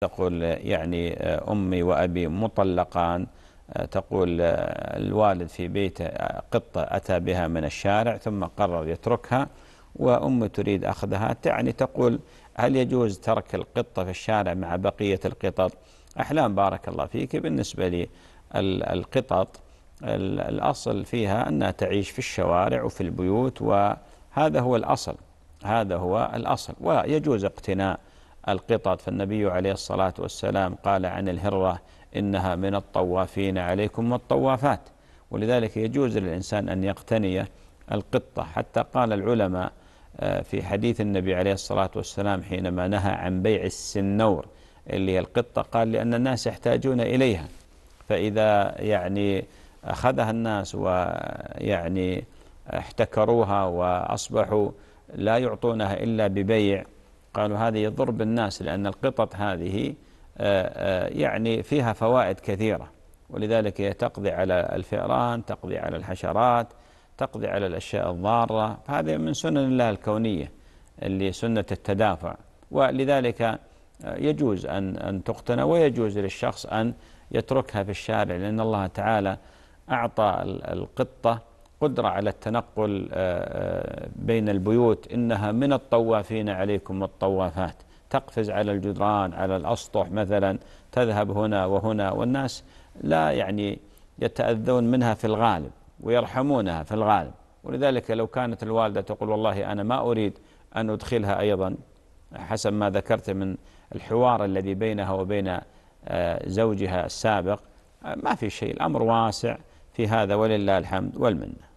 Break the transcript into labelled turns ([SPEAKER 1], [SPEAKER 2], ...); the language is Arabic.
[SPEAKER 1] تقول يعني آه، أمي وأبي مطلقان آه، تقول آه، الوالد في بيته قطة أتى بها من الشارع ثم قرر يتركها وأمي تريد أخذها تعني تقول هل يجوز ترك القطة في الشارع مع بقية القطط أحلام بارك الله فيك بالنسبة لي القطط الأصل فيها أنها تعيش في الشوارع وفي البيوت وهذا هو الأصل هذا هو الأصل ويجوز اقتناء القطط فالنبي عليه الصلاة والسلام قال عن الهرة إنها من الطوافين عليكم والطوافات ولذلك يجوز للإنسان أن يقتني القطة حتى قال العلماء آه، في حديث النبي عليه الصلاة والسلام حينما نهى عن بيع السنور اللي هي القطة قال لأن الناس يحتاجون إليها فإذا يعني أخذها الناس ويعني احتكروها وأصبحوا لا يعطونها إلا ببيع قالوا هذه ضرب الناس لأن القطط هذه آه، آه، يعني فيها فوائد كثيرة ولذلك هي تقضي على الفئران تقضي على الحشرات تقضي على الأشياء الضارة هذه من سنن الله الكونية اللي سنة التدافع ولذلك آه، يجوز أن أن تقتنى ويجوز للشخص أن يتركها في الشارع لأن الله تعالى أعطى القطة قدرة على التنقل آه، آه، بين البيوت إنها من الطوافين عليكم الطوافات تقفز على الجدران على الأسطح مثلا تذهب هنا وهنا والناس لا يعني يتأذون منها في الغالب ويرحمونها في الغالب ولذلك لو كانت الوالدة تقول والله أنا ما أريد أن أدخلها أيضا حسب ما ذكرت من الحوار الذي بينها وبين آه، زوجها السابق ما في شيء الأمر واسع في هذا ولله الحمد والمنه